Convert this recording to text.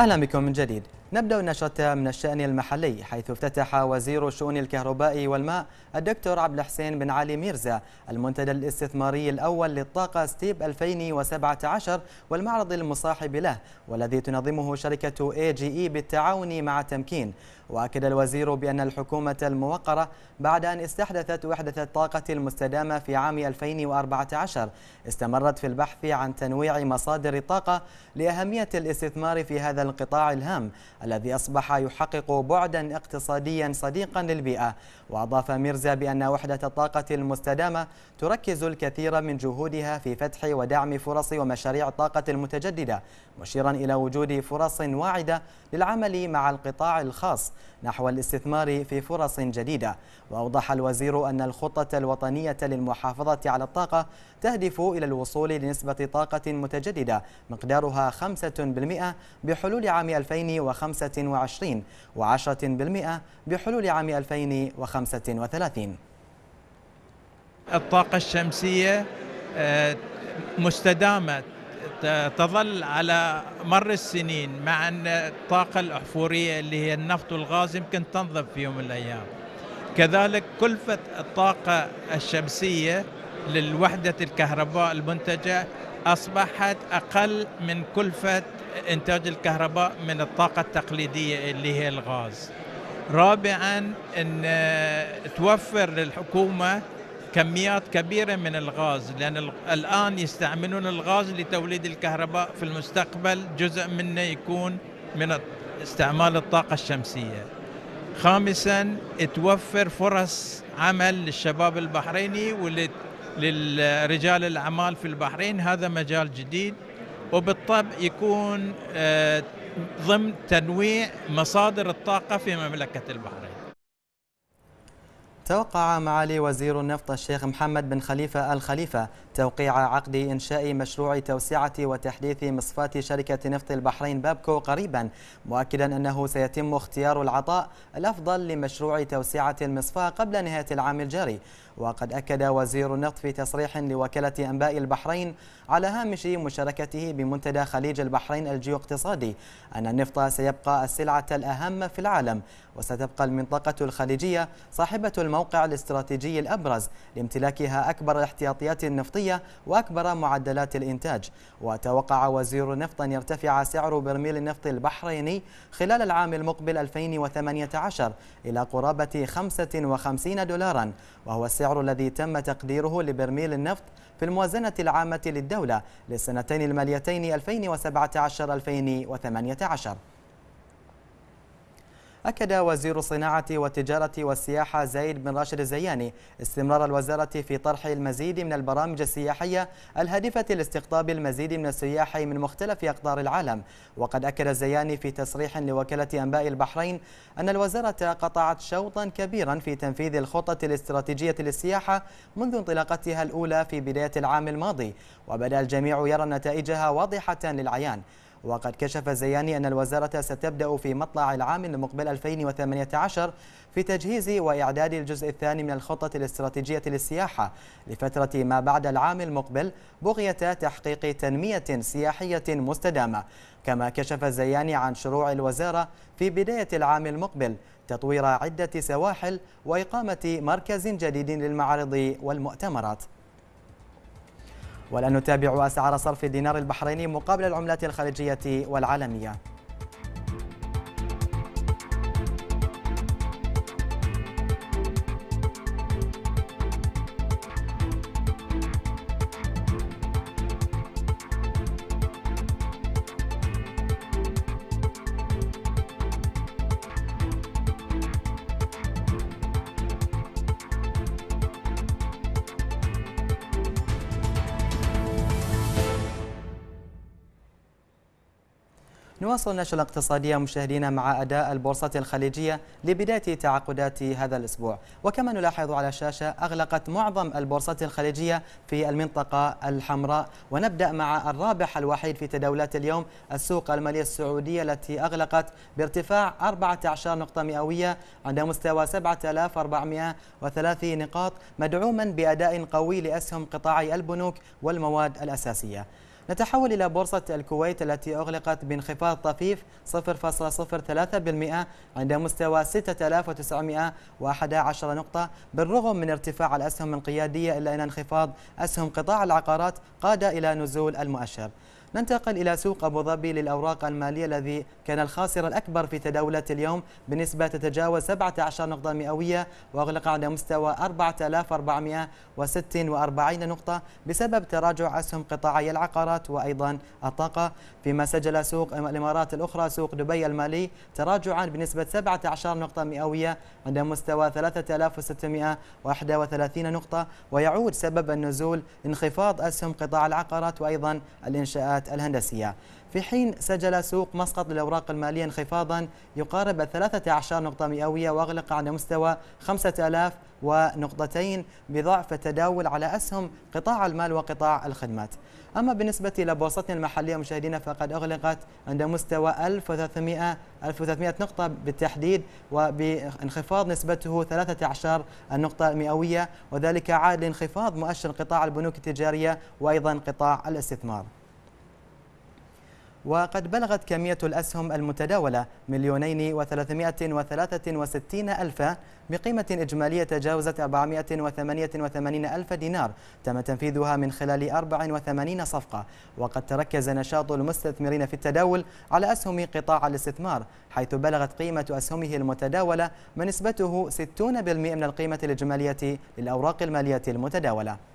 أهلا بكم من جديد نبدأ النشرة من الشأن المحلي حيث افتتح وزير الشؤون الكهرباء والماء الدكتور عبد الحسين بن علي ميرزا المنتدى الاستثماري الأول للطاقة ستيب 2017 والمعرض المصاحب له والذي تنظمه شركة اي جي اي بالتعاون مع تمكين وأكد الوزير بأن الحكومة الموقرة بعد أن استحدثت وحدة الطاقة المستدامة في عام 2014 استمرت في البحث عن تنويع مصادر الطاقة لأهمية الاستثمار في هذا القطاع الهام الذي أصبح يحقق بعدا اقتصاديا صديقا للبيئة وأضاف ميرزا بأن وحدة الطاقة المستدامة تركز الكثير من جهودها في فتح ودعم فرص ومشاريع الطاقة المتجددة مشيرا إلى وجود فرص واعدة للعمل مع القطاع الخاص نحو الاستثمار في فرص جديدة وأوضح الوزير أن الخطة الوطنية للمحافظة على الطاقة تهدف إلى الوصول لنسبة طاقة متجددة مقدارها 5% بحلول عام 2025 و10% بحلول عام 2035 الطاقة الشمسية آه، مستدامة تظل على مر السنين مع أن الطاقة الأحفورية اللي هي النفط والغاز يمكن تنظف في يوم من الأيام كذلك كلفة الطاقة الشمسية للوحدة الكهرباء المنتجة أصبحت أقل من كلفة إنتاج الكهرباء من الطاقة التقليدية اللي هي الغاز رابعا أن توفر للحكومة كميات كبيرة من الغاز لأن الآن يستعملون الغاز لتوليد الكهرباء في المستقبل جزء منه يكون من استعمال الطاقة الشمسية خامسا توفر فرص عمل للشباب البحريني ولرجال الأعمال في البحرين هذا مجال جديد وبالطبع يكون آه، ضمن تنويع مصادر الطاقة في مملكة البحرين توقع معالي وزير النفط الشيخ محمد بن خليفة الخليفة توقيع عقد إنشاء مشروع توسعة وتحديث مصفاة شركة نفط البحرين بابكو قريبا مؤكدا أنه سيتم اختيار العطاء الأفضل لمشروع توسعة المصفاة قبل نهاية العام الجاري وقد أكد وزير النفط في تصريح لوكالة أنباء البحرين على هامش مشاركته بمنتدى خليج البحرين الجيواقتصادي أن النفط سيبقى السلعة الأهم في العالم وستبقى المنطقة الخليجية صاحبة الموقع الاستراتيجي الأبرز لامتلاكها أكبر الاحتياطيات النفطية وأكبر معدلات الإنتاج وتوقع وزير النفط أن يرتفع سعر برميل النفط البحريني خلال العام المقبل 2018 إلى قرابة 55 دولارا وهو السعر السعر الذي تم تقديره لبرميل النفط في الموازنة العامة للدولة للسنتين الماليتين 2017-2018 أكد وزير الصناعة والتجارة والسياحة زايد بن راشد الزياني استمرار الوزارة في طرح المزيد من البرامج السياحية الهادفة لاستقطاب المزيد من السياح من مختلف أقطار العالم وقد أكد الزياني في تصريح لوكالة أنباء البحرين أن الوزارة قطعت شوطا كبيرا في تنفيذ الخطة الاستراتيجية للسياحة منذ انطلاقتها الأولى في بداية العام الماضي وبدأ الجميع يرى نتائجها واضحة للعيان وقد كشف الزياني أن الوزارة ستبدأ في مطلع العام المقبل 2018 في تجهيز وإعداد الجزء الثاني من الخطة الاستراتيجية للسياحة لفترة ما بعد العام المقبل بغية تحقيق تنمية سياحية مستدامة كما كشف الزياني عن شروع الوزارة في بداية العام المقبل تطوير عدة سواحل وإقامة مركز جديد للمعارض والمؤتمرات نتابع أسعار صرف الدينار البحريني مقابل العملات الخارجية والعالمية نواصل النشرة الاقتصادية مشاهدينا مع أداء البورصة الخليجية لبداية تعاقدات هذا الأسبوع وكما نلاحظ على الشاشة أغلقت معظم البورصات الخليجية في المنطقة الحمراء ونبدأ مع الرابح الوحيد في تداولات اليوم السوق المالية السعودية التي أغلقت بارتفاع 14 نقطة مئوية عند مستوى 7403 نقاط مدعوما بأداء قوي لأسهم قطاعي البنوك والمواد الأساسية نتحول إلى بورصة الكويت التي أغلقت بانخفاض طفيف 0.03% عند مستوى 6911 نقطة بالرغم من ارتفاع الأسهم القيادية إلا أن انخفاض أسهم قطاع العقارات قاد إلى نزول المؤشر ننتقل إلى سوق أبو ظبي للأوراق المالية الذي كان الخاسر الأكبر في تداولة اليوم بنسبة تتجاوز 17 نقطة مئوية وأغلق على مستوى 4446 نقطة بسبب تراجع أسهم قطاعي العقارات وأيضا الطاقة فيما سجل سوق الإمارات الأخرى سوق دبي المالي تراجعا بنسبة 17 نقطة مئوية عند مستوى 3631 نقطة ويعود سبب النزول انخفاض أسهم قطاع العقارات وأيضا الإنشاءات الصناعات الهندسية في حين سجل سوق مسقط للأوراق المالية انخفاضا يقارب 13 نقطة مئوية وأغلق على مستوى 5000 ونقطتين بضعف التداول على أسهم قطاع المال وقطاع الخدمات أما بالنسبة إلى بورصتنا المحلية مشاهدينا فقد أغلقت عند مستوى 1300 1300 نقطة بالتحديد وبانخفاض نسبته 13 النقطة المئوية وذلك عاد لانخفاض مؤشر قطاع البنوك التجارية وأيضا قطاع الاستثمار وقد بلغت كمية الأسهم المتداولة مليونين وثلاثمائة وثلاثة وستين ألفا بقيمة إجمالية تجاوزت وثمانين ألف دينار تم تنفيذها من خلال 84 صفقة وقد تركز نشاط المستثمرين في التداول على أسهم قطاع الاستثمار حيث بلغت قيمة أسهمه المتداولة ما نسبته 60% من القيمة الإجمالية للأوراق المالية المتداولة